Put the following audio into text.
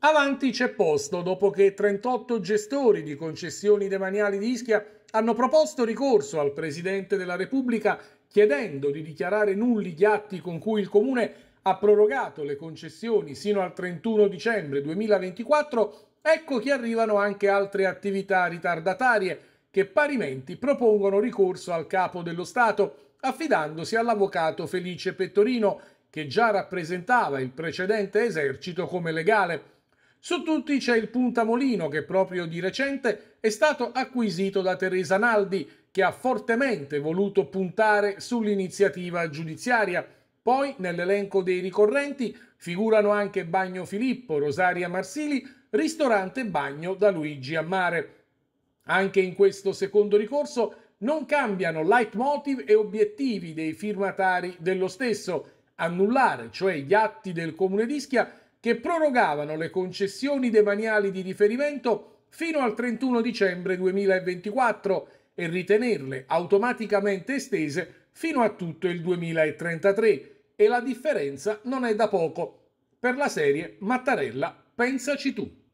Avanti c'è posto dopo che 38 gestori di concessioni demaniali di Ischia hanno proposto ricorso al Presidente della Repubblica chiedendo di dichiarare nulli gli atti con cui il Comune ha prorogato le concessioni sino al 31 dicembre 2024, ecco che arrivano anche altre attività ritardatarie che parimenti propongono ricorso al Capo dello Stato, affidandosi all'avvocato Felice Pettorino, che già rappresentava il precedente esercito come legale. Su tutti c'è il puntamolino che proprio di recente è stato acquisito da Teresa Naldi, che ha fortemente voluto puntare sull'iniziativa giudiziaria. Poi nell'elenco dei ricorrenti figurano anche Bagno Filippo, Rosaria Marsili, Ristorante Bagno da Luigi Ammare. Anche in questo secondo ricorso non cambiano leitmotiv e obiettivi dei firmatari dello stesso, annullare, cioè gli atti del Comune d'Ischia che prorogavano le concessioni demaniali di riferimento fino al 31 dicembre 2024 e ritenerle automaticamente estese fino a tutto il 2033 e la differenza non è da poco. Per la serie Mattarella, pensaci tu.